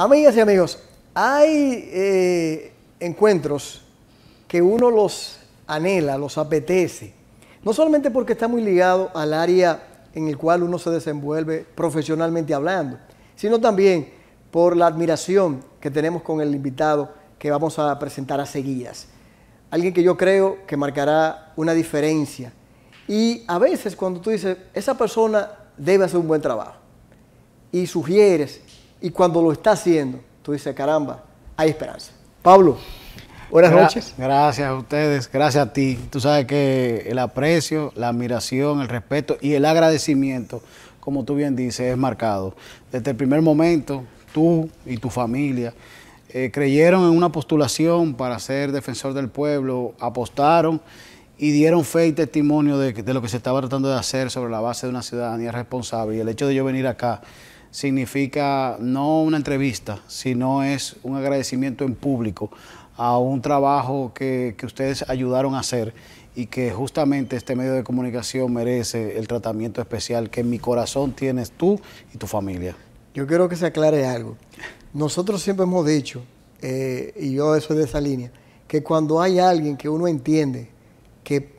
Amigas y amigos, hay eh, encuentros que uno los anhela, los apetece, no solamente porque está muy ligado al área en el cual uno se desenvuelve profesionalmente hablando, sino también por la admiración que tenemos con el invitado que vamos a presentar a seguidas. Alguien que yo creo que marcará una diferencia. Y a veces cuando tú dices, esa persona debe hacer un buen trabajo, y sugieres, y cuando lo está haciendo, tú dices, caramba, hay esperanza. Pablo, buenas noches. Gracias a ustedes, gracias a ti. Tú sabes que el aprecio, la admiración, el respeto y el agradecimiento, como tú bien dices, es marcado. Desde el primer momento, tú y tu familia eh, creyeron en una postulación para ser defensor del pueblo, apostaron y dieron fe y testimonio de, de lo que se estaba tratando de hacer sobre la base de una ciudadanía responsable. Y el hecho de yo venir acá significa no una entrevista, sino es un agradecimiento en público a un trabajo que, ustedes ayudaron a hacer y que justamente este medio de comunicación merece el tratamiento especial que en mi corazón tienes tú y tu familia. Yo quiero que se aclare algo. Nosotros siempre hemos dicho, eh, y yo soy de esa línea, que cuando hay alguien que uno entiende que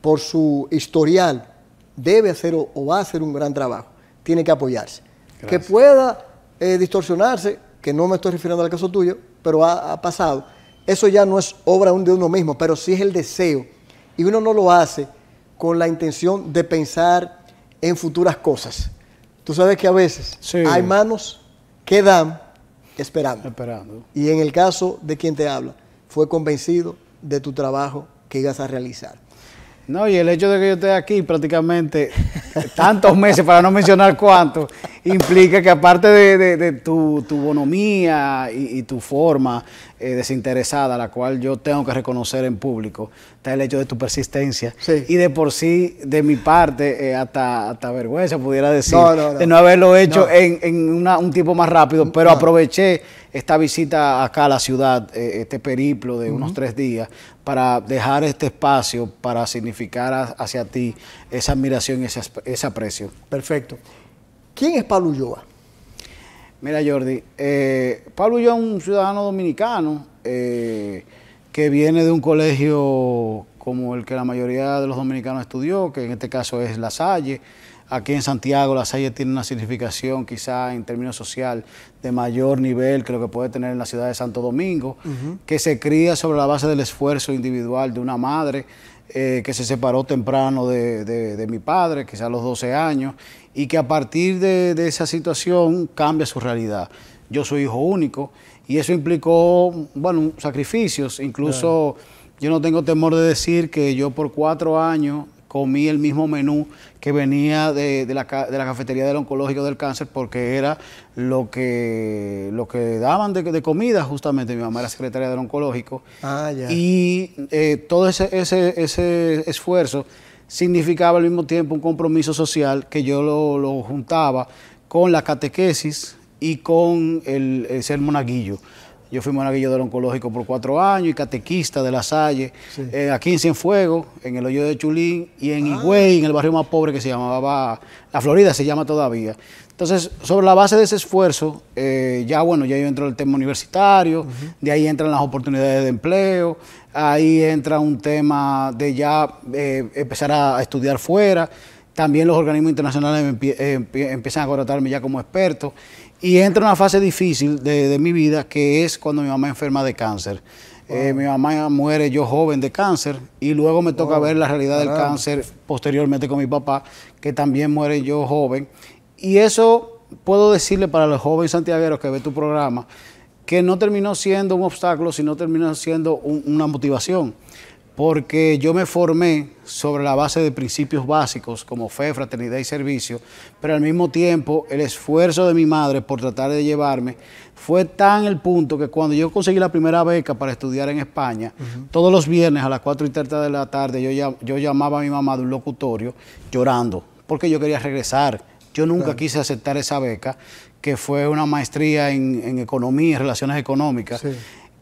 por su historial debe hacer o va a hacer un gran trabajo, tiene que apoyarse que pueda eh, distorsionarse, que no me estoy refiriendo al caso tuyo, pero ha, pasado. Eso ya no es obra de uno mismo, pero sí es el deseo. Y uno no lo hace con la intención de pensar en futuras cosas. Tú sabes que a veces hay manos que dan esperando. esperando. Y en el caso de quien te habla, fue convencido de tu trabajo que ibas a realizar. No, y el hecho de que yo esté aquí prácticamente tantos meses, para no mencionar cuántos, implica que aparte de, tu, bonomía y, tu forma eh, desinteresada, la cual yo tengo que reconocer en público, está el hecho de tu persistencia. Y de por sí, de mi parte, eh, hasta, hasta, vergüenza pudiera decir, de no haberlo hecho en, un tiempo más rápido, pero aproveché esta visita acá a la ciudad, eh, este periplo de unos tres días, para dejar este espacio para significar hacia ti esa admiración y ese, aprecio. Perfecto. ¿Quién es Pablo Ulloa? Mira, Jordi, eh, Pablo Ulloa es un ciudadano dominicano eh, que viene de un colegio como el que la mayoría de los dominicanos estudió, que en este caso es La Salle. Aquí en Santiago las Salle tiene una significación quizá en términos social de mayor nivel que lo que puede tener en la ciudad de Santo Domingo, que se cría sobre la base del esfuerzo individual de una madre eh, que se separó temprano de, mi padre, quizá a los 12 años, y que a partir de, esa situación cambia su realidad. Yo soy hijo único y eso implicó, bueno, sacrificios, incluso... Yo no tengo temor de decir que yo por cuatro años comí el mismo menú que venía de, la, cafetería del oncológico del cáncer porque era lo que, lo que daban de, comida justamente. Mi mamá era secretaria del oncológico. Ah, y eh, todo ese, ese, ese, esfuerzo significaba al mismo tiempo un compromiso social que yo lo, juntaba con la catequesis y con el ser monaguillo. Yo fui monaguillo del oncológico por cuatro años y catequista de La Salle, eh, aquí en Cienfuegos, en el hoyo de Chulín y en ah. Higüey, en el barrio más pobre que se llamaba, la Florida se llama todavía. Entonces, sobre la base de ese esfuerzo, eh, ya bueno, ya yo entro el tema universitario, de ahí entran las oportunidades de empleo, ahí entra un tema de ya eh, empezar a, estudiar fuera, también los organismos internacionales empiezan a contratarme ya como experto y entra una fase difícil de, mi vida, que es cuando mi mamá enferma de cáncer. Eh, mi mamá muere yo joven de cáncer y luego me toca ver la realidad del cáncer posteriormente con mi papá, que también muere yo joven. Y eso puedo decirle para los jóvenes santiagueros que ve tu programa, que no terminó siendo un obstáculo, sino terminó siendo una motivación porque yo me formé sobre la base de principios básicos como fe, fraternidad y servicio, pero al mismo tiempo el esfuerzo de mi madre por tratar de llevarme fue tan el punto que cuando yo conseguí la primera beca para estudiar en España, todos los viernes a las 4 y 30 de la tarde yo, llamaba a mi mamá de un locutorio llorando, porque yo quería regresar. Yo nunca quise aceptar esa beca, que fue una maestría en, economía, y relaciones económicas.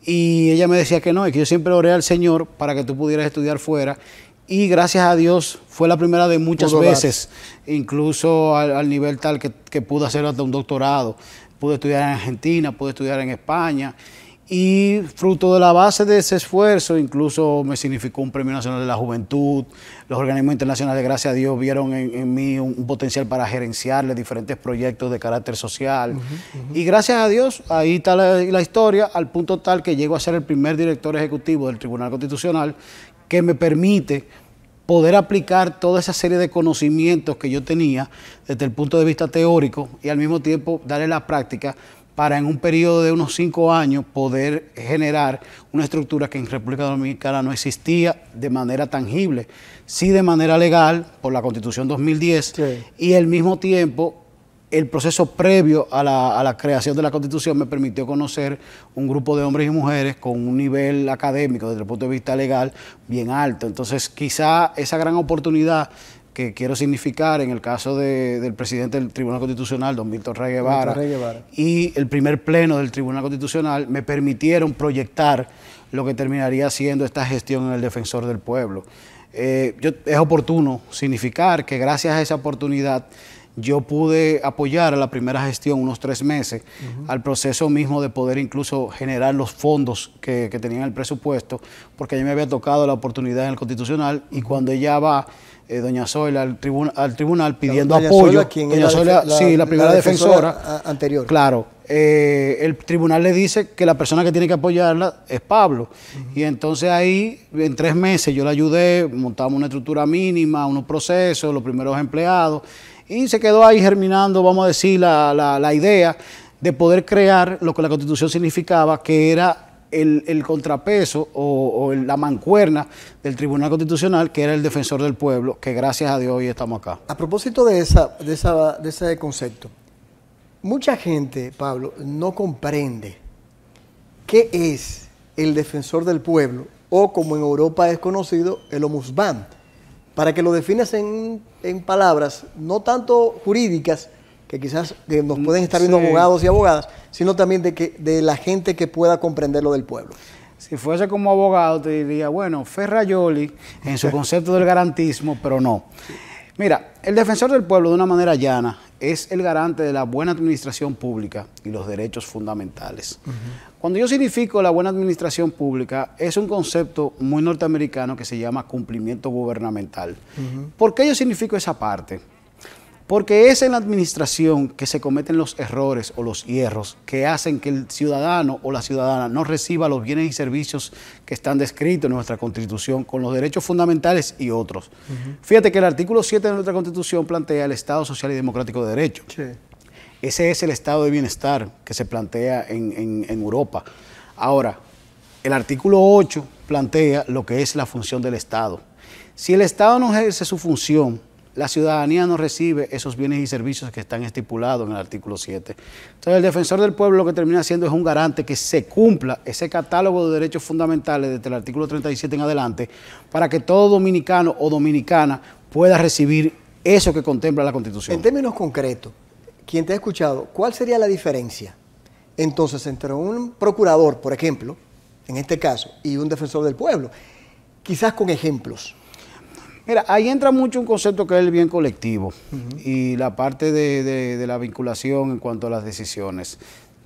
Y ella me decía que no, que yo siempre oré al Señor para que tú pudieras estudiar fuera. Y gracias a Dios fue la primera de muchas veces, incluso al, nivel tal que, que pude hacer hasta un doctorado. Pude estudiar en Argentina, pude estudiar en España. Y fruto de la base de ese esfuerzo, incluso me significó un Premio Nacional de la Juventud, los organismos internacionales, gracias a Dios, vieron en, mí un, potencial para gerenciarle diferentes proyectos de carácter social. Y gracias a Dios, ahí está la, la historia, al punto tal que llego a ser el primer director ejecutivo del Tribunal Constitucional, que me permite poder aplicar toda esa serie de conocimientos que yo tenía desde el punto de vista teórico y al mismo tiempo darle la práctica para en un periodo de unos cinco años poder generar una estructura que en República Dominicana no existía de manera tangible, sí de manera legal por la Constitución 2010 y al mismo tiempo el proceso previo a la, a la, creación de la Constitución me permitió conocer un grupo de hombres y mujeres con un nivel académico desde el punto de vista legal bien alto. Entonces, quizá esa gran oportunidad que quiero significar en el caso del presidente del Tribunal Constitucional, don Víctor Rey y el primer pleno del Tribunal Constitucional me permitieron proyectar lo que terminaría siendo esta gestión en el defensor del pueblo. Eh, es oportuno significar que gracias a esa oportunidad yo pude apoyar a la primera gestión unos tres meses al proceso mismo de poder incluso generar los fondos que, que tenían el presupuesto, porque a me había tocado la oportunidad en el constitucional y cuando ella va eh, doña Zoila al, al tribunal pidiendo apoyo. doña Zoila, sí, la primera defensora, anterior. Claro, eh, el tribunal le dice que la persona que tiene que apoyarla es Pablo. Y entonces ahí, en tres meses, yo la ayudé, montamos una estructura mínima, unos procesos, los primeros empleados, y se quedó ahí germinando, vamos a decir, la idea de poder crear lo que la constitución significaba, que era el, contrapeso o, la mancuerna del Tribunal Constitucional, que era el defensor del pueblo, que gracias a Dios hoy estamos acá. A propósito de, esa, de, esa, de ese concepto, mucha gente, Pablo, no comprende qué es el defensor del pueblo, o como en Europa es conocido, el ombudsman. Para que lo definas en, en palabras no tanto jurídicas, que quizás nos pueden estar viendo abogados y abogadas, sino también de, que, de la gente que pueda comprender lo del pueblo. Si fuese como abogado, te diría, bueno, Ferrayoli en su concepto del garantismo, pero no. Mira, el defensor del pueblo, de una manera llana, es el garante de la buena administración pública y los derechos fundamentales. Cuando yo significo la buena administración pública, es un concepto muy norteamericano que se llama cumplimiento gubernamental. ¿Por qué yo significo esa parte? Porque es en la administración que se cometen los errores o los hierros que hacen que el ciudadano o la ciudadana no reciba los bienes y servicios que están descritos en nuestra Constitución con los derechos fundamentales y otros. Fíjate que el artículo 7 de nuestra Constitución plantea el Estado Social y Democrático de Derecho. Ese es el estado de bienestar que se plantea en, en Europa. Ahora, el artículo 8 plantea lo que es la función del Estado. Si el Estado no ejerce su función la ciudadanía no recibe esos bienes y servicios que están estipulados en el artículo 7. Entonces, el defensor del pueblo lo que termina haciendo es un garante que se cumpla ese catálogo de derechos fundamentales desde el artículo 37 en adelante para que todo dominicano o dominicana pueda recibir eso que contempla la Constitución. En términos concretos, quien te ha escuchado, ¿cuál sería la diferencia entonces entre un procurador, por ejemplo, en este caso, y un defensor del pueblo? Quizás con ejemplos. Mira, ahí entra mucho un concepto que es el bien colectivo y la parte de, la vinculación en cuanto a las decisiones.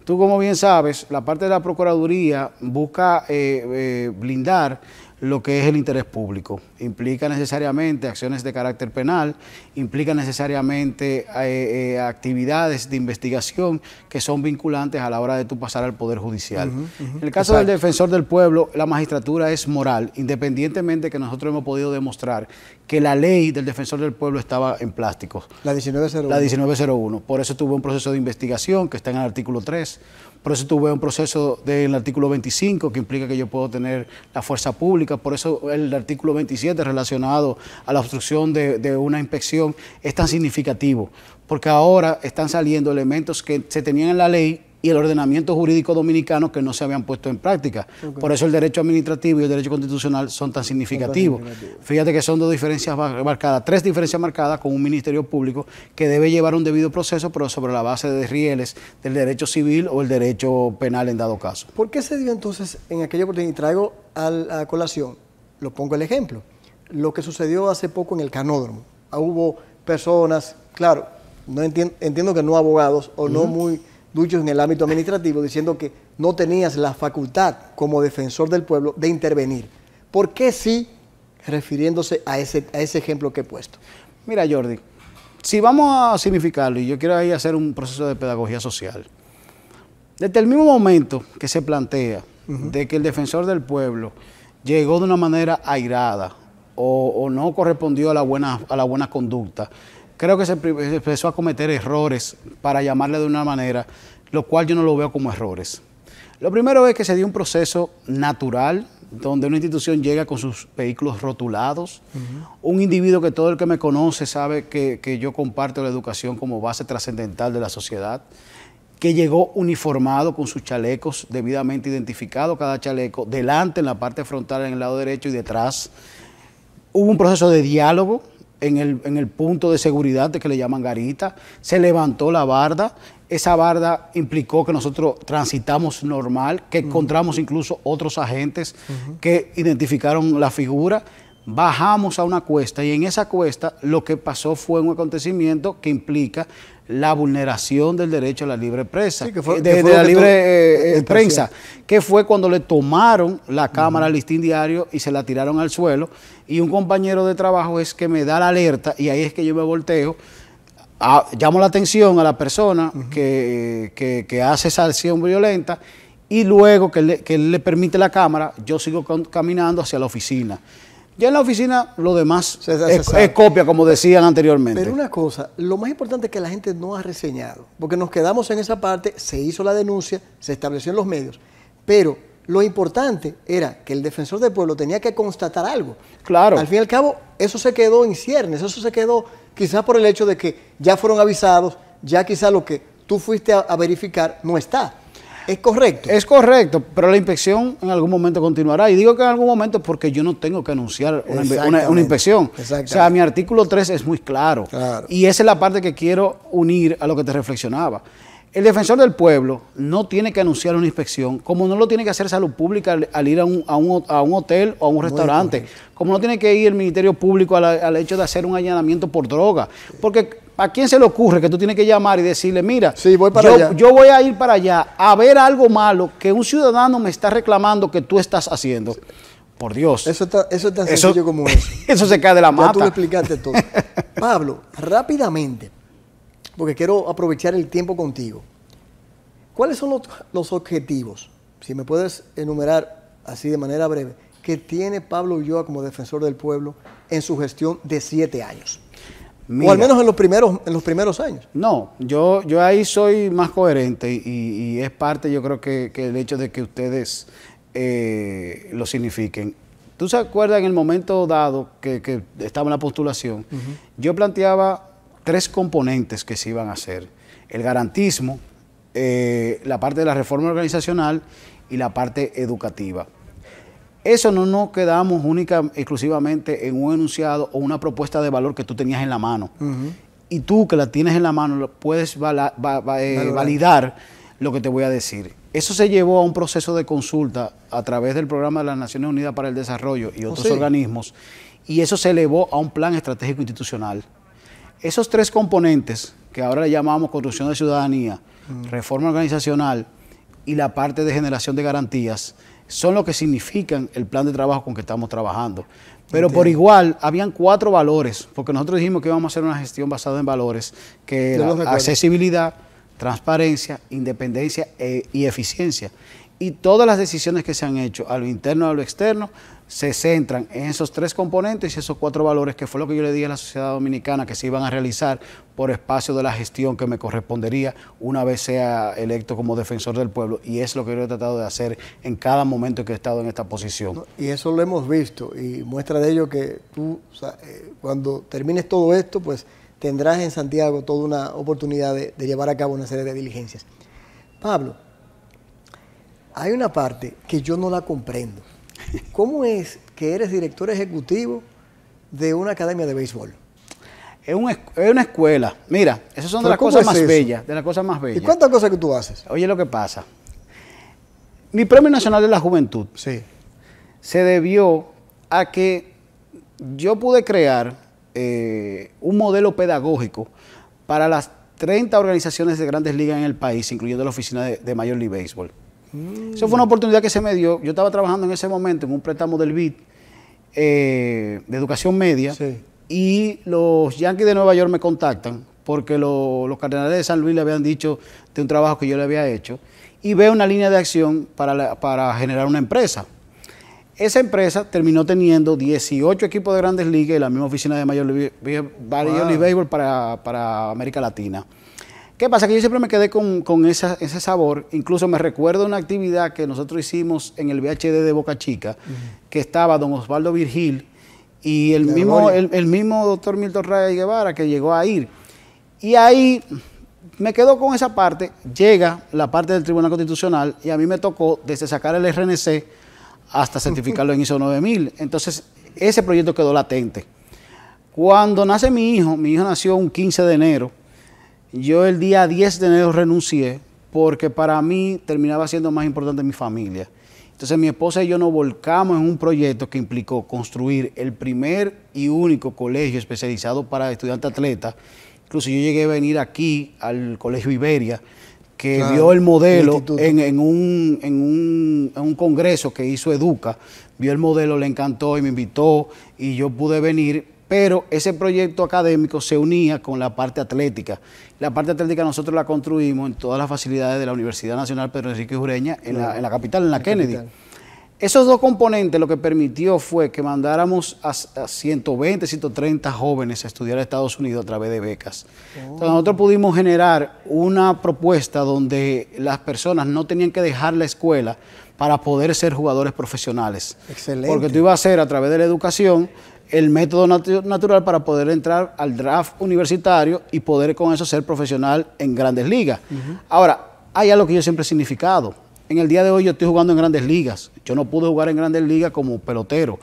Tú, como bien sabes, la parte de la Procuraduría busca eh, eh, blindar lo que es el interés público. Implica necesariamente acciones de carácter penal, implica necesariamente eh, eh, actividades de investigación que son vinculantes a la hora de tú pasar al Poder Judicial. En el caso del defensor del pueblo, la magistratura es moral, independientemente que nosotros hemos podido demostrar que la ley del defensor del pueblo estaba en plástico. La 1901. La 1901. Por eso tuve un proceso de investigación que está en el artículo 3. Por eso tuve un proceso del artículo 25 que implica que yo puedo tener la fuerza pública. Por eso el artículo 27 relacionado a la obstrucción de una inspección es tan significativo. Porque ahora están saliendo elementos que se tenían en la ley y el ordenamiento jurídico dominicano que no se habían puesto en práctica. Por eso el derecho administrativo y el derecho constitucional son tan significativos. Fíjate que son dos diferencias marcadas, tres diferencias marcadas con un ministerio público que debe llevar un debido proceso, pero sobre la base de rieles del derecho civil o el derecho penal en dado caso. ¿Por qué se dio entonces en aquella oportunidad? Y traigo a colación, lo pongo el ejemplo, lo que sucedió hace poco en el canódromo. Ah, hubo personas, claro, no entiendo, entiendo que no abogados o no muy Duchos en el ámbito administrativo diciendo que no tenías la facultad como defensor del pueblo de intervenir. ¿Por qué sí refiriéndose a ese, ese ejemplo que he puesto? Mira, Jordi, si vamos a significarlo, y yo quiero ahí hacer un proceso de pedagogía social, desde el mismo momento que se plantea de que el defensor del pueblo llegó de una manera airada o, no correspondió a la buena, a la buena conducta, Creo que se, empezó a cometer errores, para llamarle de una manera, lo cual yo no lo veo como errores. Lo primero es que se dio un proceso natural donde una institución llega con sus vehículos rotulados. Un individuo que todo el que me conoce sabe que, que yo comparto la educación como base trascendental de la sociedad, que llegó uniformado con sus chalecos debidamente identificado cada chaleco, delante en la parte frontal en el lado derecho y detrás. Hubo un proceso de diálogo en el, punto de seguridad de que le llaman garita, se levantó la barda, esa barda implicó que nosotros transitamos normal, que encontramos incluso otros agentes que identificaron la figura, bajamos a una cuesta y en esa cuesta lo que pasó fue un acontecimiento que implica la vulneración del derecho a la libre prensa, que fue, eh, de, la libre eh, eh, prensa, que fue cuando le tomaron la cámara al listín diario y se la tiraron al suelo. Y un compañero de trabajo es que me da la alerta y ahí es que yo me volteo. llamo la atención a la persona que, hace esa acción violenta y luego que, le, le permite la cámara, yo sigo caminando hacia la oficina. Ya en la oficina lo demás es, copia, como decían anteriormente. Pero una cosa, lo más importante es que la gente no ha reseñado, porque nos quedamos en esa parte, se hizo la denuncia, se estableció en los medios, pero lo importante era que el defensor del pueblo tenía que constatar algo. Claro. Al fin y al cabo, eso se quedó en ciernes, eso se quedó quizás por el hecho de que ya fueron avisados, ya quizás lo que tú fuiste a verificar no está. Es correcto. Es correcto, pero la inspección en algún momento continuará. Y digo que en algún momento porque yo no tengo que anunciar una, inspección. O sea, mi artículo 3 es muy claro. claro. Y esa es la parte que quiero unir a lo que te reflexionaba. El defensor del pueblo no tiene que anunciar una inspección, como no lo tiene que hacer salud pública al, ir a un, hotel o a un restaurante, como no tiene que ir el Ministerio Público al, al hecho de hacer un allanamiento por droga, porque ¿A quién se le ocurre que tú tienes que llamar y decirle, mira, yo, voy a ir para allá a ver algo malo que un ciudadano me está reclamando que tú estás haciendo? Por Dios. Eso, es tan sencillo como eso. eso se cae de la mata. Ya tú lo explicaste todo. Pablo, rápidamente, porque quiero aprovechar el tiempo contigo. ¿Cuáles son los, objetivos? Si me puedes enumerar así de manera breve, que tiene Pablo Ulloa como defensor del pueblo en su gestión de siete años o al menos en los primeros, en los primeros años. No, yo, yo ahí soy más coherente y, es parte, yo creo que, el hecho de que ustedes eh, lo signifiquen. ¿Tú se acuerdas en el momento dado que, estaba en la postulación? Yo planteaba tres componentes que se iban a hacer. El garantismo, eh, la parte de la reforma organizacional y la parte educativa. Eso no nos quedamos única, exclusivamente en un enunciado o una propuesta de valor que tú tenías en la mano. Y tú que la tienes en la mano, puedes eh, validar lo que te voy a decir. Eso se llevó a un proceso de consulta a través del programa de las Naciones Unidas para el Desarrollo y oh, otros organismos, y eso se elevó a un plan estratégico institucional. Esos tres componentes, que ahora le llamamos construcción de ciudadanía, reforma organizacional y la parte de generación de garantías, son lo que significan el plan de trabajo con que estamos trabajando. Pero por igual, habían cuatro valores, porque nosotros dijimos que íbamos a hacer una gestión basada en valores, que era accesibilidad, transparencia, independencia eh, y eficiencia y todas las decisiones que se han hecho a lo interno y a lo externo se centran en esos tres componentes y esos cuatro valores, que fue lo que yo le dije a la sociedad dominicana que se iban a realizar por espacio de la gestión que me correspondería una vez sea electo como defensor del pueblo. Y es lo que yo he tratado de hacer en cada momento que he estado en esta posición. Y eso lo hemos visto y muestra de ello que tú, eh, cuando termines todo esto, pues tendrás en Santiago toda una oportunidad de llevar a cabo una serie de diligencias. Pablo, hay una parte que yo no la comprendo. ¿Cómo es que eres director ejecutivo de una academia de béisbol? Es una, escuela. Mira, esas son de las cosas más bellas, de las cosas más bellas. ¿Y cuántas cosas que tú haces? Oye, lo que pasa. Mi Premio Nacional de la Juventud se debió a que yo pude crear eh, un modelo pedagógico para las 30 organizaciones de grandes ligas en el país, incluyendo la oficina de, de Major League Baseball. Eso fue una oportunidad que se me dio. Yo estaba trabajando en ese momento en un préstamo del BID eh, de educación media y los Yankees de Nueva York me contactan porque los Cardenales de San Luis le habían dicho de un trabajo que yo le había hecho y veo una línea de acción para, generar una empresa. Esa empresa terminó teniendo 18 equipos de grandes ligas y la misma oficina de Mayor League Baseball para, para América Latina. ¿Qué pasa? Que yo siempre me quedé con, ese sabor. Incluso me recuerdo una actividad que nosotros hicimos en el VHD de Boca Chica, que estaba don Osvaldo Virgil y el, mismo, el, mismo doctor Milton Raya Guevara que llegó a ir. Y ahí me quedo con esa parte. Llega la parte del Tribunal Constitucional y a mí me tocó desde sacar el RNC hasta certificarlo en ISO 9000. Entonces, ese proyecto quedó latente. Cuando nace mi hijo, mi hijo nació un 15 de enero yo el día 10 de enero renuncié porque para mí terminaba siendo más importante mi familia. Entonces mi esposa y yo nos volcamos en un proyecto que implicó construir el primer y único colegio especializado para estudiantes atletas. Incluso yo llegué a venir aquí al Colegio Iberia, que vio el modelo en, un, en, un, congreso que hizo Educa, vio el modelo, le encantó y me invitó y yo pude venir pero ese proyecto académico se unía con la parte atlética. La parte atlética nosotros la construimos en todas las facilidades de la Universidad Nacional Pedro Enrique Jureña, en, la, en la, capital, en la, Kennedy. Esos dos componentes lo que permitió fue que mandáramos a, 120, 130 jóvenes a estudiar a Estados Unidos a través de becas. Oh. Entonces nosotros pudimos generar una propuesta donde las personas no tenían que dejar la escuela para poder ser jugadores profesionales. Excelente. Porque tú ibas a ser a través de la educación el método natural para poder entrar al draft universitario y poder con eso ser profesional en grandes ligas. Ahora, hay algo que yo siempre he significado. En el día de hoy yo estoy jugando en grandes ligas. Yo no pude jugar en grandes ligas como pelotero,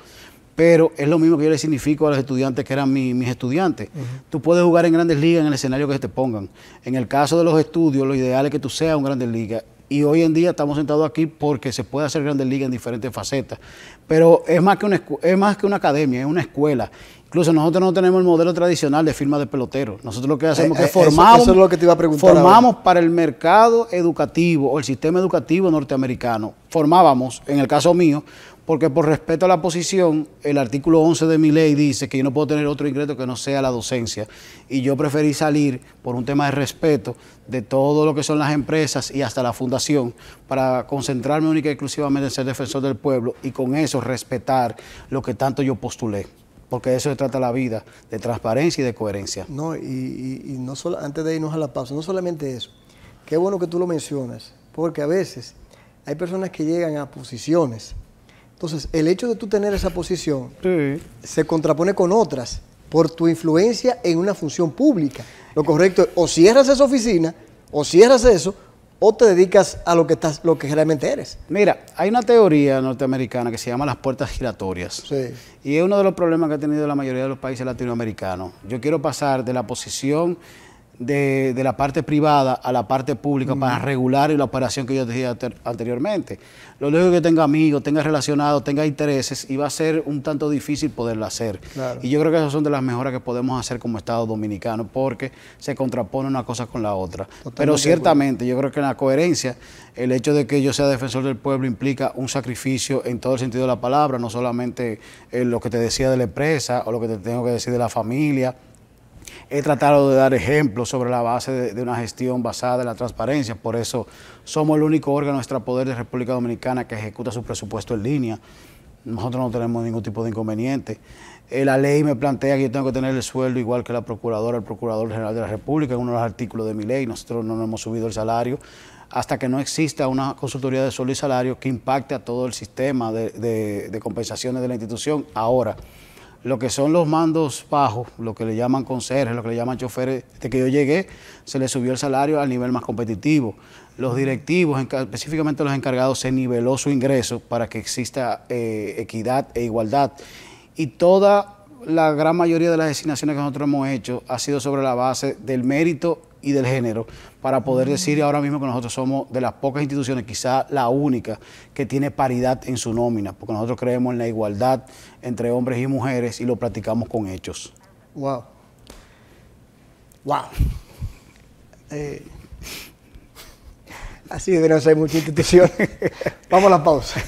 pero es lo mismo que yo le significo a los estudiantes que eran mis estudiantes. Tú puedes jugar en grandes ligas en el escenario que te pongan. En el caso de los estudios, lo ideal es que tú seas un grandes ligas y hoy en día estamos sentados aquí porque se puede hacer grandes ligas en diferentes facetas. Pero es más que una, es más que una academia, es una escuela. Incluso nosotros no tenemos el modelo tradicional de firma de pelotero. Nosotros lo que hacemos es formar. formamos, formamos para el mercado educativo o el sistema educativo norteamericano. Formábamos, en el caso mío, porque por respeto a la posición, el artículo 11 de mi ley dice que yo no puedo tener otro ingreso que no sea la docencia. Y yo preferí salir por un tema de respeto de todo lo que son las empresas y hasta la fundación para concentrarme única y exclusivamente en ser defensor del pueblo y con eso respetar lo que tanto yo postulé. Porque eso se trata la vida, de transparencia y de coherencia. No, y, no solo, antes de irnos a la pausa, no solamente eso. Qué bueno que tú lo mencionas, porque a veces hay personas que llegan a posiciones entonces, el hecho de tú tener esa posición se contrapone con otras por tu influencia en una función pública. Lo correcto es o cierras esa oficina, o cierras eso, o te dedicas a lo que estás, lo que realmente eres. Mira, hay una teoría norteamericana que se llama las puertas giratorias. Sí. Y es uno de los problemas que ha tenido la mayoría de los países latinoamericanos. Yo quiero pasar de la posición de, la parte privada a la parte pública para regular la operación que yo decía anteriormente. Lo lógico que tenga amigos, tenga relacionados, tenga intereses y va a ser un tanto difícil poderlo hacer. Y yo creo que esas son de las mejoras que podemos hacer como Estado dominicano porque se contrapone una cosa con la otra. Pero ciertamente yo creo que en la coherencia el hecho de que yo sea defensor del pueblo implica un sacrificio en todo el sentido de la palabra, no solamente en lo que te decía de la empresa o lo que te tengo que decir de la familia he tratado de dar ejemplos sobre la base de, una gestión basada en la transparencia. Por eso somos el único órgano extrapoder de República Dominicana que ejecuta su presupuesto en línea. Nosotros no tenemos ningún tipo de inconveniente. Eh, la ley me plantea que yo tengo que tener el sueldo igual que la procuradora, el procurador general de la República, en uno de los artículos de mi ley. Nosotros no hemos subido el salario hasta que no exista una consultoría de sueldo y salario que impacte a todo el sistema de, de compensaciones de la institución ahora lo que son los mandos bajos, lo que le llaman conserjes, lo que le llaman choferes, desde que yo llegué se le subió el salario al nivel más competitivo. Los directivos, específicamente los encargados, se niveló su ingreso para que exista eh, equidad e igualdad. Y toda la gran mayoría de las designaciones que nosotros hemos hecho ha sido sobre la base del mérito y del género para poder decir ahora mismo que nosotros somos de las pocas instituciones, quizá la única, que tiene paridad en su nómina, porque nosotros creemos en la igualdad entre hombres y mujeres y lo platicamos con hechos. Wow. Wow. Eh, así de no muchas instituciones. Vamos a la pausa.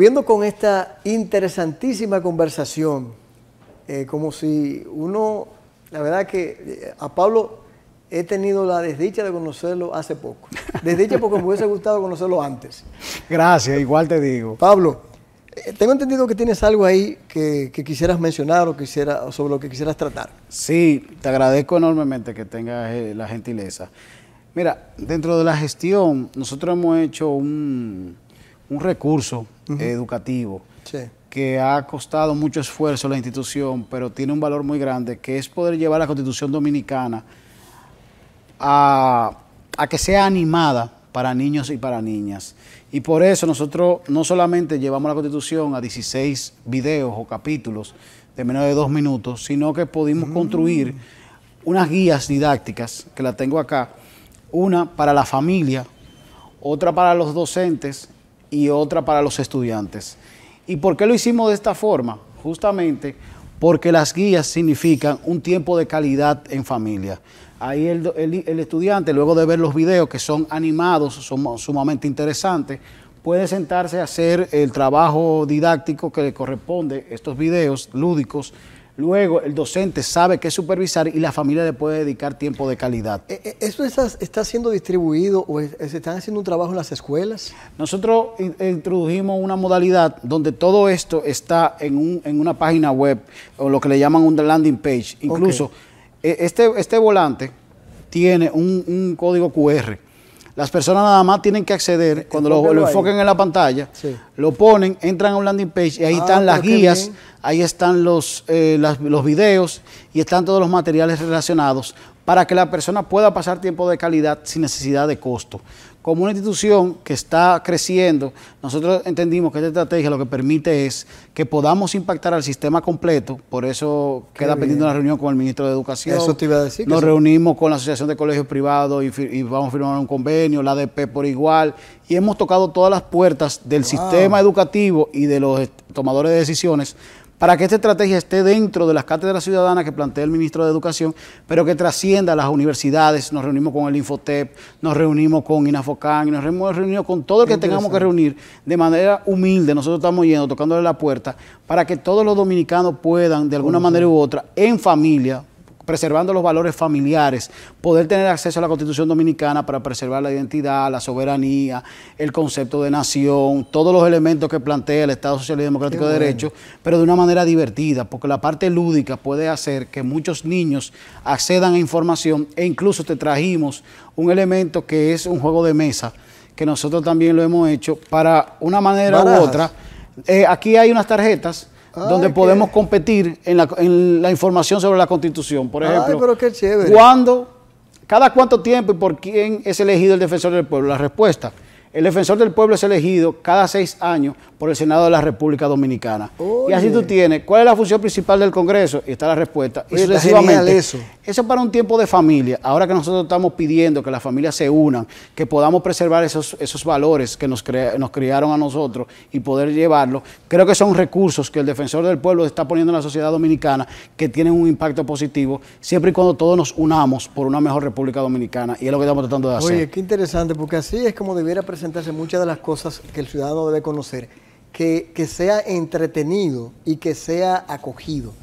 Viendo con esta interesantísima conversación, eh, como si uno, la verdad que eh, a Pablo he tenido la desdicha de conocerlo hace poco. Desdicha porque me hubiese gustado conocerlo antes. Gracias, igual te digo. Pablo, eh, tengo entendido que tienes algo ahí que, quisieras mencionar o quisiera, sobre lo que quisieras tratar. Sí, te agradezco enormemente que tengas la gentileza. Mira, dentro de la gestión, nosotros hemos hecho un recurso educativo, que ha costado mucho esfuerzo la institución, pero tiene un valor muy grande, que es poder llevar la constitución dominicana a, a que sea animada para niños y para niñas. Y por eso nosotros no solamente llevamos la constitución a 16 videos o capítulos de menos de dos minutos, sino que pudimos mm. construir unas guías didácticas, que la tengo acá, una para la familia, otra para los docentes y otra para los estudiantes. ¿Y por qué lo hicimos de esta forma? Justamente porque las guías significan un tiempo de calidad en familia. Ahí el, estudiante, luego de ver los videos que son animados, son sumamente interesantes, puede sentarse a hacer el trabajo didáctico que le corresponde, estos videos lúdicos, Luego, el docente sabe qué supervisar y la familia le puede dedicar tiempo de calidad. Eh, eh, ¿Eso está, siendo distribuido o se están haciendo un trabajo en las escuelas? Nosotros introdujimos una modalidad donde todo esto está en, una página web o lo que le llaman un landing page. Incluso e, este, este volante tiene un, un código QR las personas nada más tienen que acceder, cuando lo, enfoquen en la pantalla, lo ponen, entran a un landing page y ahí ah, están las guías, ahí están los, eh, los videos y están todos los materiales relacionados para que la persona pueda pasar tiempo de calidad sin necesidad de costo como una institución que está creciendo, nosotros entendimos que esta estrategia lo que permite es que podamos impactar al sistema completo, por eso queda pendiente una reunión con el ministro de Educación. Eso te iba a decir. Nos reunimos con la Asociación de Colegios Privados y, vamos a firmar un convenio, la ADP por igual, y hemos tocado todas las puertas del sistema educativo y de los tomadores de decisiones para que esta estrategia esté dentro de las cátedras ciudadanas que plantea el ministro de Educación, pero que trascienda a las universidades. Nos reunimos con el Infotep, nos reunimos con INAFOCAN, y nos reunimos con todo el que tengamos que reunir de manera humilde. Nosotros estamos yendo, tocándole la puerta, para que todos los dominicanos puedan, de alguna manera u otra, en familia, preservando los valores familiares, poder tener acceso a la Constitución Dominicana para preservar la identidad, la soberanía, el concepto de nación, todos los elementos que plantea el Estado Social y Democrático de Derecho, pero de una manera divertida, porque la parte lúdica puede hacer que muchos niños accedan a información e incluso te trajimos un elemento que es un juego de mesa, que nosotros también lo hemos hecho para una manera u otra. Eh, aquí hay unas tarjetas Ah, donde podemos competir en la, en la, información sobre la Constitución. Por ejemplo, ¿cuándo, cada cuánto tiempo y por quién es elegido el defensor del pueblo? La respuesta, el defensor del pueblo es elegido cada seis años por el Senado de la República Dominicana. Y así tú tienes, ¿cuál es la función principal del Congreso? Y está la respuesta. eso. es para un tiempo de familia. Ahora que nosotros estamos pidiendo que las familias se unan, que podamos preservar esos, esos valores que nos, criaron a nosotros y poder llevarlos, creo que son recursos que el defensor del pueblo está poniendo en la sociedad dominicana que tienen un impacto positivo siempre y cuando todos nos unamos por una mejor República Dominicana. Y es lo que estamos tratando de hacer. Oye, qué interesante, porque así es como debiera presentar presentarse muchas de las cosas que el ciudadano debe conocer, que, que sea entretenido y que sea acogido.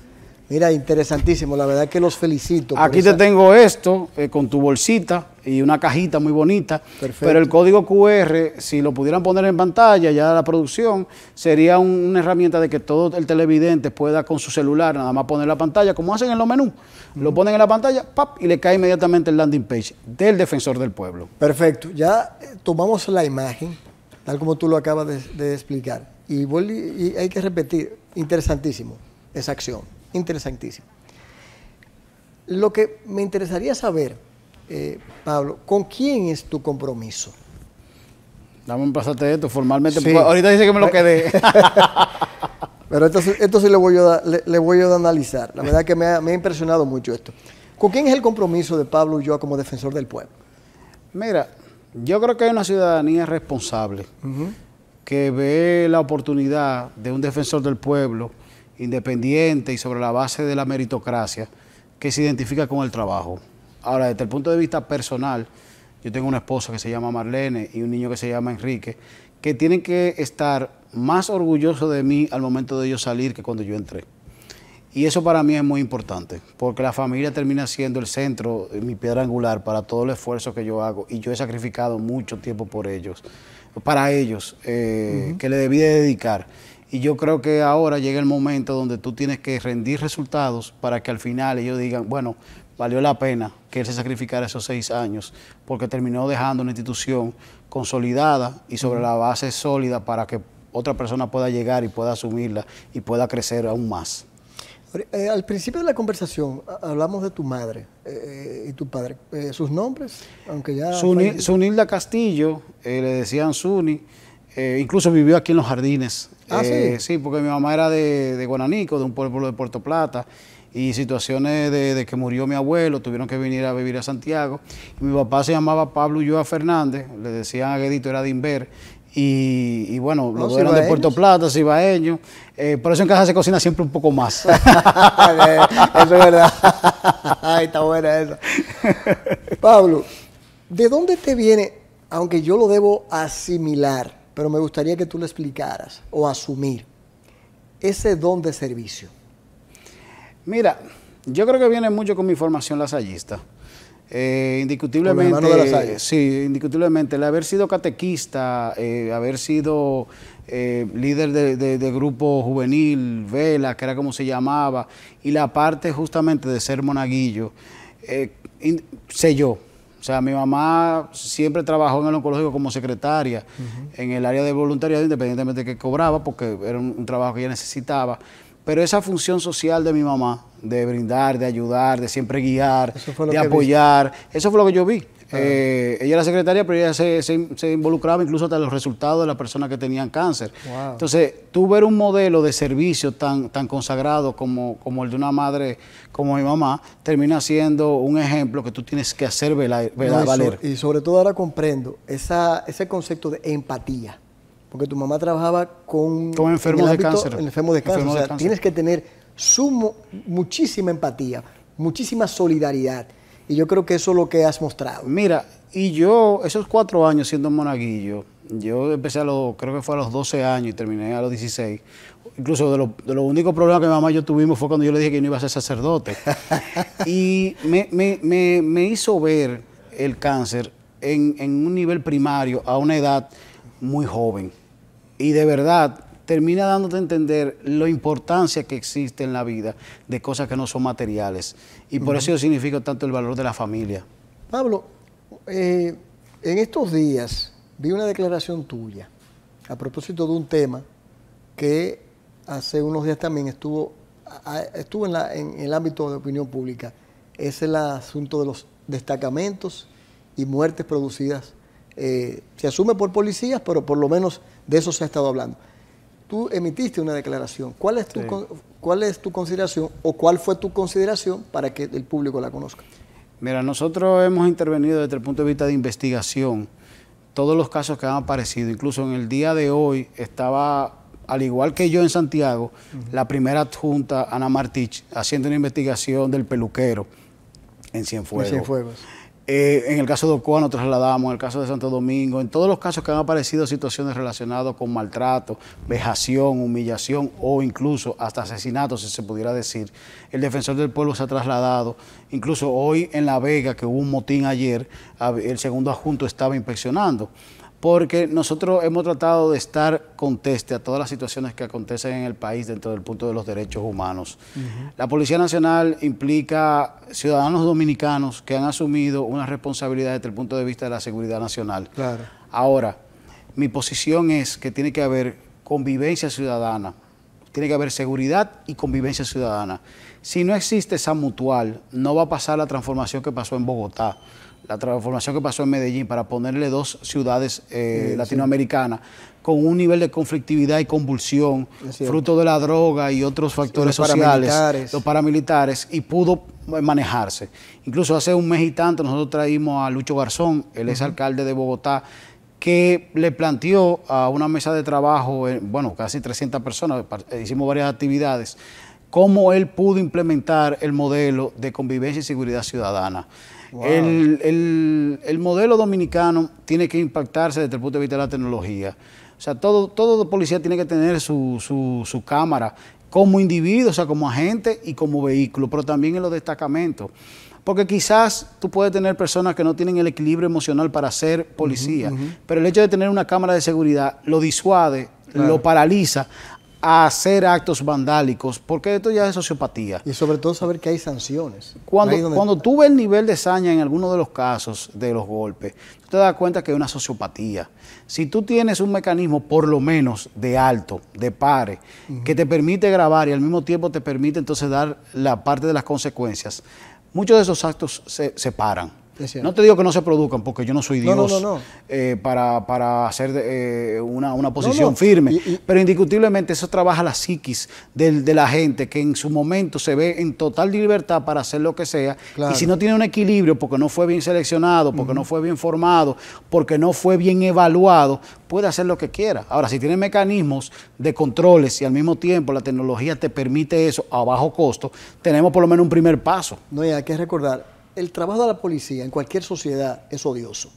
Mira, interesantísimo, la verdad que los felicito. Aquí te tengo esto eh, con tu bolsita y una cajita muy bonita, pero el código QR, si lo pudieran poner en pantalla ya la producción, sería una herramienta de que todo el televidente pueda con su celular nada más poner la pantalla, como hacen en los menús. Lo ponen en la pantalla, ¡pap! y le cae inmediatamente el landing page del defensor del pueblo. Perfecto, ya eh, tomamos la imagen, tal como tú lo acabas de, explicar, y, y hay que repetir, interesantísimo, esa acción interesantísimo. Lo que me interesaría saber, eh, Pablo, ¿con quién es tu compromiso? Dame un pasate esto formalmente. Sí. Ahorita dice que me lo quedé. Pero esto, sí le voy, a, le, voy a analizar. La verdad que me ha, impresionado mucho esto. ¿Con quién es el compromiso de Pablo Ulloa como defensor del pueblo? Mira, yo creo que hay una ciudadanía responsable que ve la oportunidad de un defensor del pueblo independiente y sobre la base de la meritocracia que se identifica con el trabajo. Ahora, desde el punto de vista personal, yo tengo una esposa que se llama Marlene y un niño que se llama Enrique, que tienen que estar más orgullosos de mí al momento de ellos salir que cuando yo entré. Y eso para mí es muy importante, porque la familia termina siendo el centro, eh, mi piedra angular para todo el esfuerzo que yo hago. Y yo he sacrificado mucho tiempo por ellos, para ellos, eh, que le debí de dedicar. Y yo creo que ahora llega el momento donde tú tienes que rendir resultados para que al final ellos digan, bueno, valió la pena que él se sacrificara esos seis años, porque terminó dejando una institución consolidada y sobre la base sólida para que otra persona pueda llegar y pueda asumirla y pueda crecer aún más. Eh, al principio de la conversación hablamos de tu madre eh, eh, y tu padre. ¿Sus nombres? Aunque ya Suni, Sunilda Castillo, le decían Suni. Eh, incluso vivió aquí en los jardines. Ah, eh, sí. porque mi mamá era de, Guananico, de un pueblo de Puerto Plata. Y situaciones de, que murió mi abuelo, tuvieron que venir a vivir a Santiago. mi papá se llamaba Pablo a Fernández, le decían a Guedito, era de Inver. Y, bueno, oh, los de Puerto Plata, cibaeños. Eh, por eso en casa se cocina siempre un poco más. eso es verdad. Ay, está buena esa. Pablo, ¿de dónde te viene, aunque yo lo debo asimilar, pero me gustaría que tú le explicaras o asumir ese don de servicio. Mira, yo creo que viene mucho con mi formación lasallista. Eh, indiscutiblemente, sí, indiscutiblemente, el haber sido catequista, eh, haber sido eh, líder de, grupo juvenil, vela, que era como se llamaba, y la parte justamente de ser monaguillo, sé yo, o sea, mi mamá siempre trabajó en el oncológico como secretaria, en el área de voluntariado, independientemente de que cobraba, porque era un, trabajo que ella necesitaba. Pero esa función social de mi mamá, de brindar, de ayudar, de siempre guiar, de apoyar, eso fue lo que yo vi. Eh, ella era secretaria, pero ella se, involucraba incluso hasta los resultados de las personas que tenían cáncer. Entonces, tú ver un modelo de servicio tan, consagrado como, el de una madre como mi mamá, termina siendo un ejemplo que tú tienes que hacer velar, y valer. Sobre, y sobre todo ahora comprendo ese concepto de empatía. Porque tu mamá trabajaba con, con enfermos, de cáncer. tienes que tener muchísima empatía, muchísima solidaridad y yo creo que eso es lo que has mostrado. Mira, y yo, esos cuatro años siendo monaguillo, yo empecé a los, creo que fue a los 12 años y terminé a los 16. Incluso de, de los únicos problemas que mi mamá y yo tuvimos fue cuando yo le dije que no iba a ser sacerdote. y me, hizo ver el cáncer en, en un nivel primario a una edad muy joven. Y de verdad, termina dándote a entender la importancia que existe en la vida de cosas que no son materiales. Y por eso yo eso significa tanto el valor de la familia. Pablo, eh, en estos días vi una declaración tuya a propósito de un tema que hace unos días también estuvo, estuvo en, el ámbito de opinión pública. Es el asunto de los destacamentos y muertes producidas. Eh, se asume por policías, pero por lo menos de eso se ha estado hablando tú emitiste una declaración. ¿Cuál es, tu, ¿Cuál es tu consideración o cuál fue tu consideración para que el público la conozca? Mira, nosotros hemos intervenido desde el punto de vista de investigación todos los casos que han aparecido. Incluso en el día de hoy estaba, al igual que yo en Santiago, la primera adjunta, Ana Martich, haciendo una investigación del peluquero en Cienfuegos. En Cienfuegos. Eh, en el caso de Ocoa nos trasladamos, en el caso de Santo Domingo, en todos los casos que han aparecido situaciones relacionadas con maltrato, vejación, humillación o incluso hasta asesinatos, si se pudiera decir, el defensor del pueblo se ha trasladado. Incluso hoy en La Vega, que hubo un motín ayer, el segundo adjunto estaba inspeccionando porque nosotros hemos tratado de estar conteste a todas las situaciones que acontecen en el país dentro del punto de los derechos humanos. La Policía Nacional implica ciudadanos dominicanos que han asumido una responsabilidad desde el punto de vista de la seguridad nacional. Ahora, mi posición es que tiene que haber convivencia ciudadana, tiene que haber seguridad y convivencia ciudadana. Si no existe esa mutual, no va a pasar la transformación que pasó en Bogotá la transformación que pasó en Medellín para ponerle dos ciudades eh, latinoamericanas con un nivel de conflictividad y convulsión, fruto de la droga y otros factores sociales, paramilitares. los paramilitares, y pudo eh, manejarse. Incluso hace un mes y tanto nosotros traímos a Lucho Garzón, el exalcalde alcalde de Bogotá, que le planteó a una mesa de trabajo, eh, bueno, casi 300 personas, hicimos varias actividades, cómo él pudo implementar el modelo de convivencia y seguridad ciudadana. El, modelo dominicano tiene que impactarse desde el punto de vista de la tecnología. O sea, todo, todo policía tiene que tener su, cámara como individuo, o sea, como agente y como vehículo, pero también en los destacamentos. Porque quizás tú puedes tener personas que no tienen el equilibrio emocional para ser policía, pero el hecho de tener una cámara de seguridad lo disuade, lo paraliza a hacer actos vandálicos, porque esto ya es sociopatía. Y sobre todo saber que hay sanciones. Cuando, cuando tú ves el nivel de saña en algunos de los casos de los golpes, tú te das cuenta que hay una sociopatía. Si tú tienes un mecanismo por lo menos de alto, de pare, que te permite grabar y al mismo tiempo te permite entonces dar la parte de las consecuencias, muchos de esos actos se, se paran. No te digo que no se produzcan, porque yo no soy Dios eh, para, hacer eh, una, posición firme, pero indiscutiblemente eso trabaja la psiquis de la gente que en su momento se ve en total libertad para hacer lo que sea, y si no tiene un equilibrio porque no fue bien seleccionado, porque no fue bien formado, porque no fue bien evaluado, puede hacer lo que quiera. Ahora, si tiene mecanismos de controles y al mismo tiempo la tecnología te permite eso a bajo costo, tenemos por lo menos un primer paso. No, y hay que recordar, el trabajo de la policía en cualquier sociedad es odioso,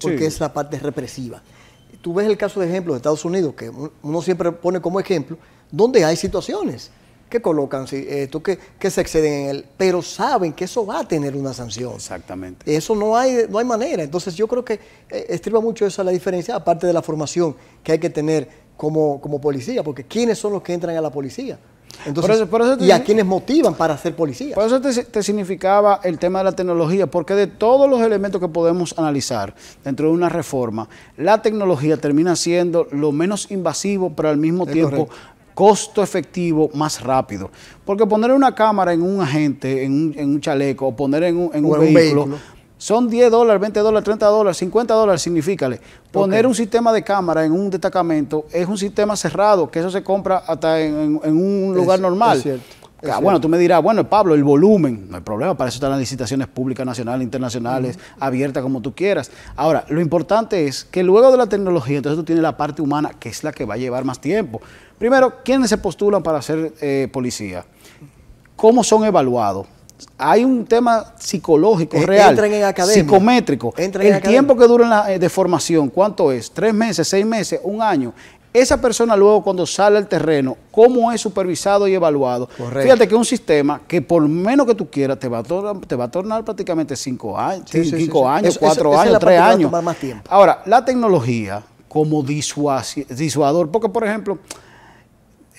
porque es la parte represiva. Tú ves el caso de ejemplo de Estados Unidos, que uno siempre pone como ejemplo, donde hay situaciones que colocan esto, que, que se exceden en él, pero saben que eso va a tener una sanción. Exactamente. Eso no hay, no hay manera. Entonces yo creo que eh, estriba mucho esa la diferencia, aparte de la formación que hay que tener como, como policía, porque ¿quiénes son los que entran a la policía? Entonces, ¿y a quienes motivan para ser policía. Por eso te, significaba el tema de la tecnología, porque de todos los elementos que podemos analizar dentro de una reforma, la tecnología termina siendo lo menos invasivo, pero al mismo tiempo costo efectivo más rápido. Porque poner una cámara en un agente, en un, chaleco, o poner en un vehículo son 10 dólares, 20 dólares, 30 dólares, 50 dólares, signifícale. Poner un sistema de cámara en un destacamento es un sistema cerrado, que eso se compra hasta en, un lugar normal. Ah, bueno, tú me dirás, bueno, Pablo, el volumen, no hay problema, para eso están las licitaciones públicas, nacionales, internacionales, abiertas como tú quieras. Ahora, lo importante es que luego de la tecnología, entonces tú tienes la parte humana, que es la que va a llevar más tiempo. Primero, ¿quiénes se postulan para ser eh, policía? ¿Cómo son evaluados? hay un tema psicológico e-, real, en psicométrico. el tiempo que dura la, eh, deformación, ¿cuánto es? ¿Tres meses, seis meses, un año? Esa persona luego cuando sale al terreno, ¿cómo es supervisado y evaluado? Fíjate que un sistema que por menos que tú quieras te va a tornar, prácticamente cinco años, cinco, años, cuatro años, tres años. Ahora, la tecnología como disuador, porque por ejemplo,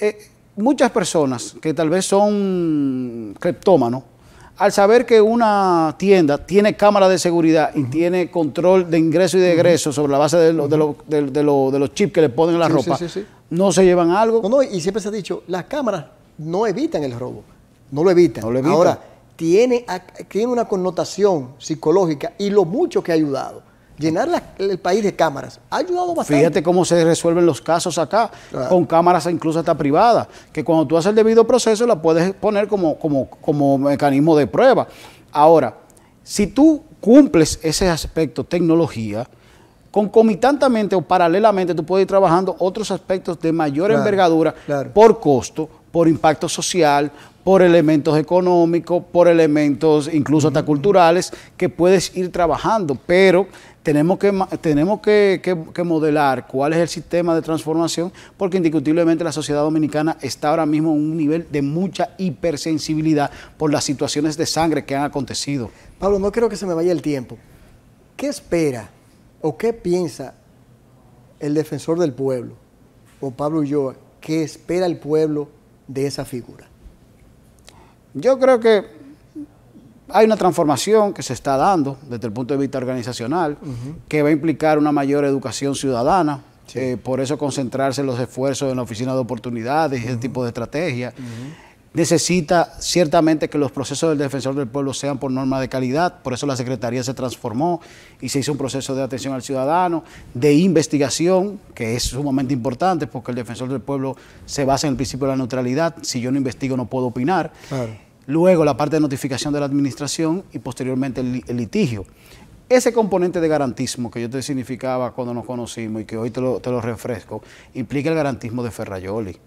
eh, muchas personas que tal vez son creptómanos, al saber que una tienda tiene cámara de seguridad y tiene control de ingreso y de egreso sobre la base de, de, de, de, los chips que le ponen a la ropa, ¿no se llevan algo? No, y siempre se ha dicho, las cámaras no evitan el robo, no lo evitan. Ahora, tiene, tiene una connotación psicológica y lo mucho que ha ayudado llenar el país de cámaras. Ha ayudado bastante. Fíjate cómo se resuelven los casos acá, con cámaras incluso hasta privadas, que cuando tú haces el debido proceso la puedes poner como, como, como mecanismo de prueba. Ahora, si tú cumples ese aspecto tecnología, concomitantemente o paralelamente tú puedes ir trabajando otros aspectos de mayor envergadura por costo, por impacto social, por elementos económicos, por elementos incluso hasta culturales que puedes ir trabajando, pero tenemos que, tenemos que, modelar cuál es el sistema de transformación, porque indiscutiblemente la sociedad dominicana está ahora mismo en un nivel de mucha hipersensibilidad por las situaciones de sangre que han acontecido. Pablo, no creo que se me vaya el tiempo. ¿Qué espera o qué piensa el defensor del pueblo o Pablo Ulloa? ¿Qué espera el pueblo de esa figura? Yo creo que hay una transformación que se está dando desde el punto de vista organizacional, que va a implicar una mayor educación ciudadana. Eh, por eso concentrarse en los esfuerzos en la oficina de oportunidades, y ese tipo de estrategia. Necesita ciertamente que los procesos del defensor del pueblo sean por norma de calidad, por eso la Secretaría se transformó y se hizo un proceso de atención al ciudadano, de investigación, que es sumamente importante porque el defensor del pueblo se basa en el principio de la neutralidad, si yo no investigo no puedo opinar luego la parte de notificación de la administración y posteriormente el, litigio. Ese componente de garantismo que yo te significaba cuando nos conocimos y que hoy te lo, refresco, implica el garantismo de Ferrayoli.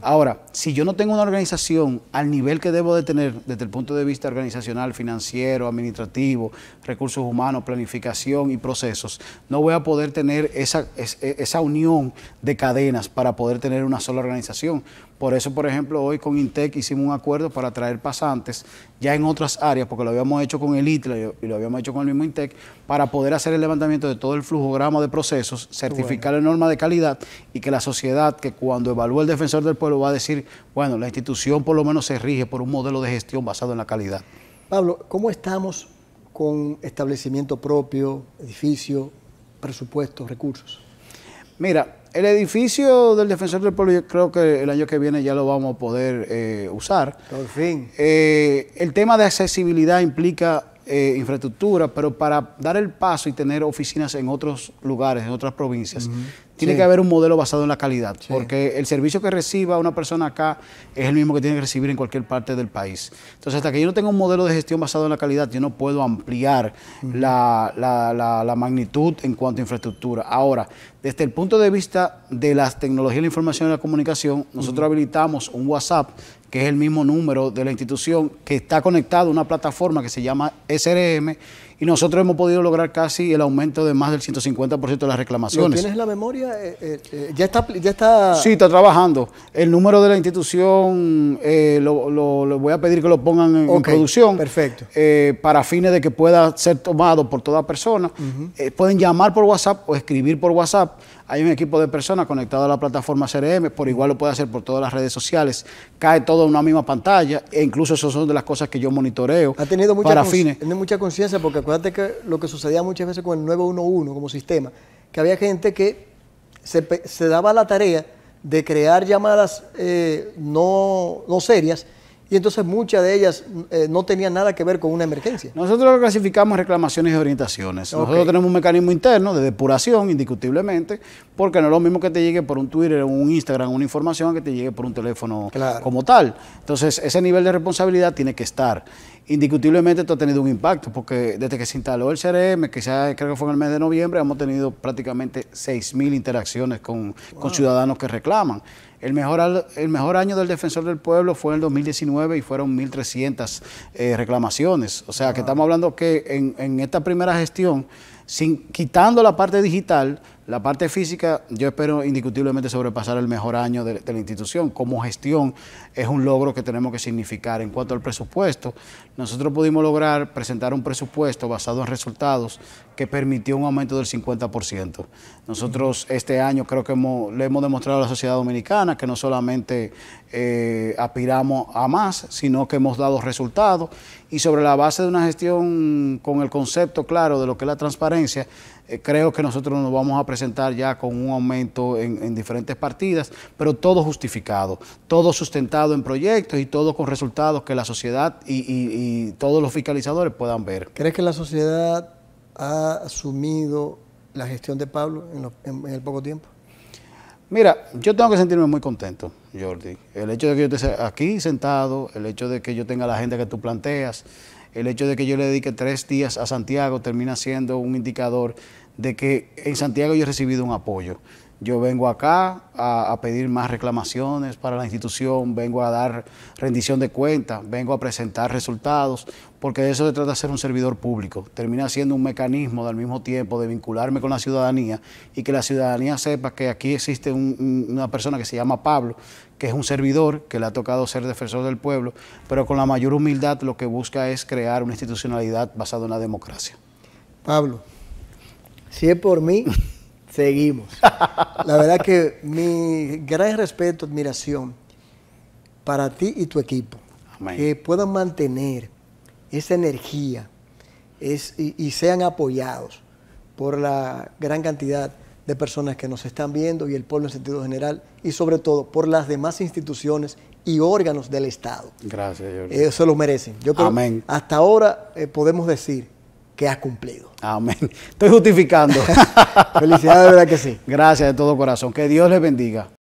Ahora, si yo no tengo una organización al nivel que debo de tener desde el punto de vista organizacional, financiero, administrativo, recursos humanos, planificación y procesos, no voy a poder tener esa, e, esa unión de cadenas para poder tener una sola organización. Por eso, por ejemplo, hoy con Intec hicimos un acuerdo para traer pasantes ya en otras áreas, porque lo habíamos hecho con el ITLA y lo habíamos hecho con el mismo Intec, para poder hacer el levantamiento de todo el flujograma de procesos, certificar la norma de calidad y que la sociedad, que cuando evalúe el defensor del pueblo va a decir, bueno, la institución por lo menos se rige por un modelo de gestión basado en la calidad. Pablo, ¿cómo estamos con establecimiento propio, edificio, presupuestos, recursos? Mira, el edificio del Defensor del Pueblo, yo creo que el año que viene ya lo vamos a poder eh, usar. Por fin. Eh, el tema de accesibilidad implica eh, infraestructura, pero para dar el paso y tener oficinas en otros lugares, en otras provincias, tiene que haber un modelo basado en la calidad, porque el servicio que reciba una persona acá es el mismo que tiene que recibir en cualquier parte del país. Entonces, hasta que yo no tenga un modelo de gestión basado en la calidad, yo no puedo ampliar la, magnitud en cuanto a infraestructura. Ahora, desde el punto de vista de las tecnologías de la información y la comunicación, nosotros habilitamos un WhatsApp que es el mismo número de la institución, que está conectado a una plataforma que se llama SRM, y nosotros hemos podido lograr casi el aumento de más del 150% de las reclamaciones. ¿Tienes la memoria? Eh, eh, eh, ¿ya, está, ¿Ya está...? Sí, está trabajando. El número de la institución lo, voy a pedir que lo pongan en, producción. Perfecto. para fines de que pueda ser tomado por toda persona. pueden llamar por WhatsApp o escribir por WhatsApp hay un equipo de personas conectado a la plataforma CRM, por igual lo puede hacer por todas las redes sociales, cae todo en una misma pantalla, e incluso eso son de las cosas que yo monitoreo. Ha tenido mucha para fines. mucha conciencia, porque acuérdate que lo que sucedía muchas veces con el 911 como sistema, que había gente que se, daba la tarea de crear llamadas eh, no, no serias y entonces muchas de ellas eh, no tenían nada que ver con una emergencia. Nosotros clasificamos reclamaciones y orientaciones. Nosotros tenemos un mecanismo interno de depuración, indiscutiblemente, porque no es lo mismo que te llegue por un Twitter, o un Instagram, una información que te llegue por un teléfono como tal. Entonces, ese nivel de responsabilidad tiene que estar indiscutiblemente esto ha tenido un impacto, porque desde que se instaló el CRM, quizás creo que fue en el mes de noviembre, hemos tenido prácticamente 6.000 interacciones con, ciudadanos que reclaman. El mejor, el mejor año del Defensor del Pueblo fue en el 2019 y fueron 1.300 eh, reclamaciones. O sea, que estamos hablando que en esta primera gestión quitando la parte digital, la parte física, yo espero indiscutiblemente sobrepasar el mejor año de, la institución. Como gestión es un logro que tenemos que significar. En cuanto al presupuesto, nosotros pudimos lograr presentar un presupuesto basado en resultados que permitió un aumento del 50%. Nosotros este año creo que le hemos demostrado a la sociedad dominicana que no solamente eh, aspiramos a más, sino que hemos dado resultados y sobre la base de una gestión con el concepto claro de lo que es la transparencia, eh, creo que nosotros nos vamos a presentar ya con un aumento en, diferentes partidas, pero todo justificado, todo sustentado en proyectos y todo con resultados que la sociedad y, todos los fiscalizadores puedan ver. ¿Crees que la sociedad ha asumido la gestión de Pablo en el poco tiempo? Mira, yo tengo que sentirme muy contento, Jordi. El hecho de que yo esté aquí sentado, el hecho de que yo tenga la agenda que tú planteas, el hecho de que yo le dedique tres días a Santiago termina siendo un indicador de que en Santiago yo he recibido un apoyo. Yo vengo acá a, pedir más reclamaciones para la institución, vengo a dar rendición de cuentas, vengo a presentar resultados, porque de eso se trata de ser un servidor público. Termina siendo un mecanismo al mismo tiempo de vincularme con la ciudadanía y que la ciudadanía sepa que aquí existe una persona que se llama Pablo, que es un servidor, que le ha tocado ser defensor del pueblo, pero con la mayor humildad lo que busca es crear una institucionalidad basada en la democracia. Pablo, si es por mí... Seguimos. La verdad que mi gran respeto, admiración para ti y tu equipo. Que puedan mantener esa energía y, sean apoyados por la gran cantidad de personas que nos están viendo y el pueblo en sentido general y sobre todo por las demás instituciones y órganos del Estado. Gracias, Eso lo merecen. Yo creo Amén. hasta ahora eh, podemos decir que has cumplido. Amén. Estoy justificando. Felicidades, de verdad que sí. Gracias de todo corazón. Que Dios les bendiga.